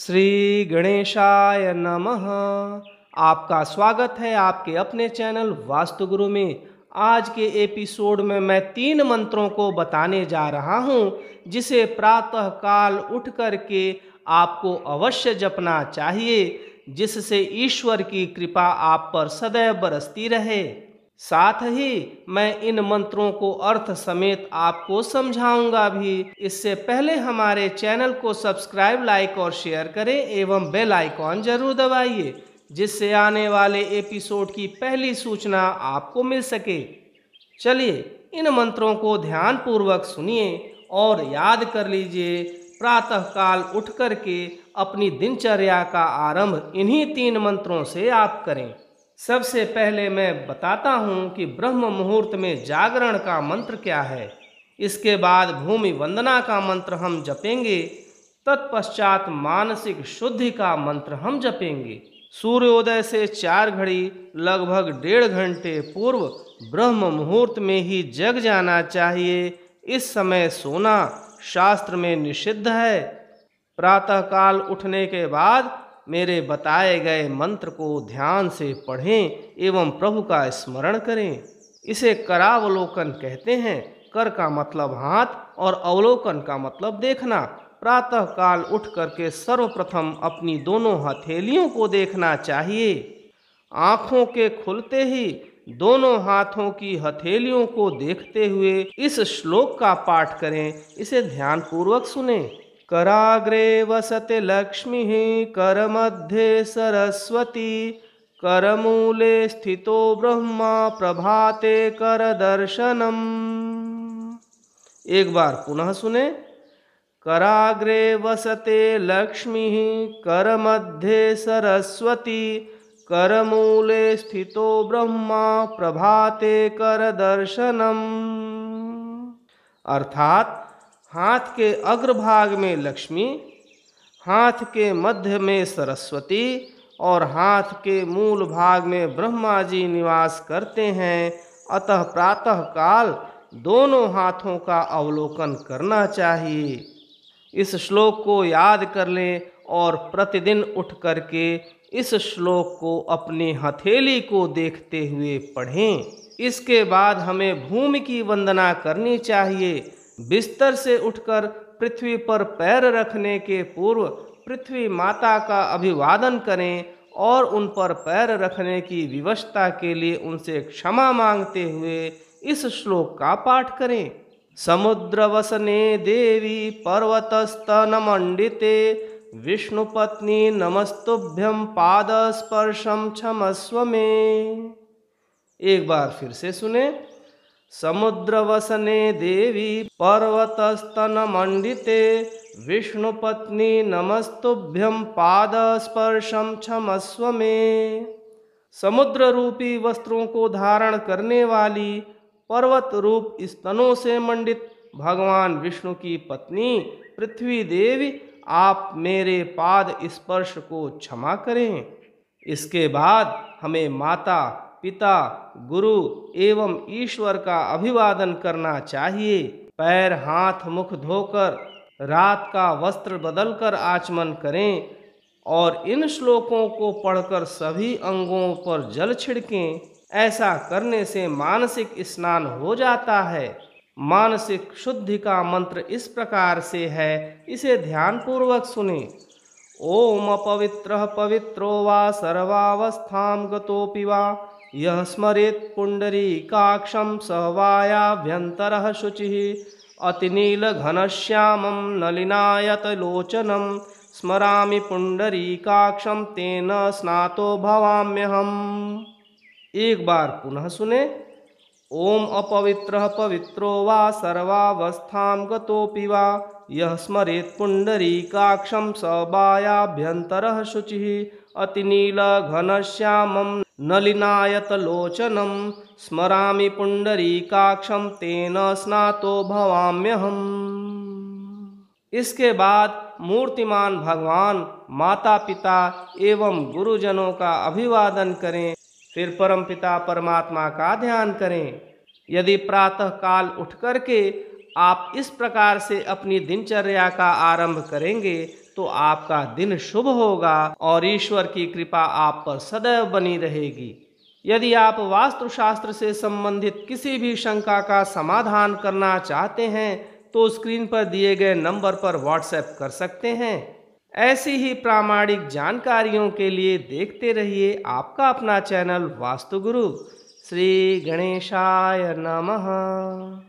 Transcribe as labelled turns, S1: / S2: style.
S1: श्री गणेशाय नमः आपका स्वागत है आपके अपने चैनल वास्तुगुरु में आज के एपिसोड में मैं तीन मंत्रों को बताने जा रहा हूँ जिसे प्रातः काल उठ कर के आपको अवश्य जपना चाहिए जिससे ईश्वर की कृपा आप पर सदैव बरसती रहे साथ ही मैं इन मंत्रों को अर्थ समेत आपको समझाऊंगा भी इससे पहले हमारे चैनल को सब्सक्राइब लाइक और शेयर करें एवं बेल आइकॉन जरूर दबाइए जिससे आने वाले एपिसोड की पहली सूचना आपको मिल सके चलिए इन मंत्रों को ध्यानपूर्वक सुनिए और याद कर लीजिए प्रातःकाल उठ करके अपनी दिनचर्या का आरंभ इन्हीं तीन मंत्रों से आप करें सबसे पहले मैं बताता हूँ कि ब्रह्म मुहूर्त में जागरण का मंत्र क्या है इसके बाद भूमि वंदना का मंत्र हम जपेंगे तत्पश्चात मानसिक शुद्धि का मंत्र हम जपेंगे सूर्योदय से चार घड़ी लगभग डेढ़ घंटे पूर्व ब्रह्म मुहूर्त में ही जग जाना चाहिए इस समय सोना शास्त्र में निषिद्ध है प्रातःकाल उठने के बाद मेरे बताए गए मंत्र को ध्यान से पढ़ें एवं प्रभु का स्मरण करें इसे करावलोकन कहते हैं कर का मतलब हाथ और अवलोकन का मतलब देखना प्रातः काल उठ करके सर्वप्रथम अपनी दोनों हथेलियों को देखना चाहिए आँखों के खुलते ही दोनों हाथों की हथेलियों को देखते हुए इस श्लोक का पाठ करें इसे ध्यानपूर्वक सुनें कराग्रे वसते लक्ष्मी करमध्ये सरस्वती करमूले स्थितो ब्रह्मा प्रभाते कर दर्शनम एक बार पुनः सुने कराग्रे वसते लक्ष्मी करमध्ये सरस्वती करमूले स्थितो ब्रह्मा प्रभाते कर दर्शनम अर्थात हाथ के अग्रभाग में लक्ष्मी हाथ के मध्य में सरस्वती और हाथ के मूल भाग में ब्रह्मा जी निवास करते हैं अतः प्रातः काल दोनों हाथों का अवलोकन करना चाहिए इस श्लोक को याद कर लें और प्रतिदिन उठ करके इस श्लोक को अपनी हथेली को देखते हुए पढ़ें इसके बाद हमें भूमि की वंदना करनी चाहिए बिस्तर से उठकर पृथ्वी पर पैर रखने के पूर्व पृथ्वी माता का अभिवादन करें और उन पर पैर रखने की विवशता के लिए उनसे क्षमा मांगते हुए इस श्लोक का पाठ करें समुद्र वसने देवी पर्वतस्तनमंडिते विष्णुपत्नी नमस्तुभ्यम पाद स्पर्शम क्षमस्व में एक बार फिर से सुने समुद्रवसने देवी मंडिते विष्णुपत्नी नमस्तुभ्यं पादस्पर्शम क्षमस्व मे समुद्र रूपी वस्त्रों को धारण करने वाली पर्वत रूप स्तनों से मंडित भगवान विष्णु की पत्नी पृथ्वी देवी आप मेरे पाद स्पर्श को क्षमा करें इसके बाद हमें माता पिता गुरु एवं ईश्वर का अभिवादन करना चाहिए पैर हाथ मुख धोकर रात का वस्त्र बदलकर आचमन करें और इन श्लोकों को पढ़कर सभी अंगों पर जल छिड़कें ऐसा करने से मानसिक स्नान हो जाता है मानसिक शुद्धि का मंत्र इस प्रकार से है इसे ध्यानपूर्वक सुने ओम पवित्र पवित्रो वा सर्वावस्था गिवा यः स्मरेत् पुण्डरीकाक्षं स वायाभ्यन्तरः शुचिः अतिनीलघनश्यामं नलिनायतलोचनं स्मरामि काक्षम तेन स्नातो भवाम्यहम् एक बार पुनः सुने ओम अपवित्र पवित्रो वा सर्वावस्था गि वा यह स्मरेत सबायाभ्यंतर शुचि अतिनील घनश्याम नलिनायतलोचनं स्मरामि काक्षम तेन स्नातो हम इसके बाद मूर्तिमान भगवान माता पिता एवं गुरुजनों का अभिवादन करें फिर परमपिता परमात्मा का ध्यान करें यदि प्रातः काल उठ करके आप इस प्रकार से अपनी दिनचर्या का आरंभ करेंगे तो आपका दिन शुभ होगा और ईश्वर की कृपा आप पर सदैव बनी रहेगी यदि आप वास्तुशास्त्र से संबंधित किसी भी शंका का समाधान करना चाहते हैं तो स्क्रीन पर दिए गए नंबर पर व्हाट्सएप कर सकते हैं ऐसी ही प्रामाणिक जानकारियों के लिए देखते रहिए आपका अपना चैनल वास्तुगुरु श्री गणेशाय नमः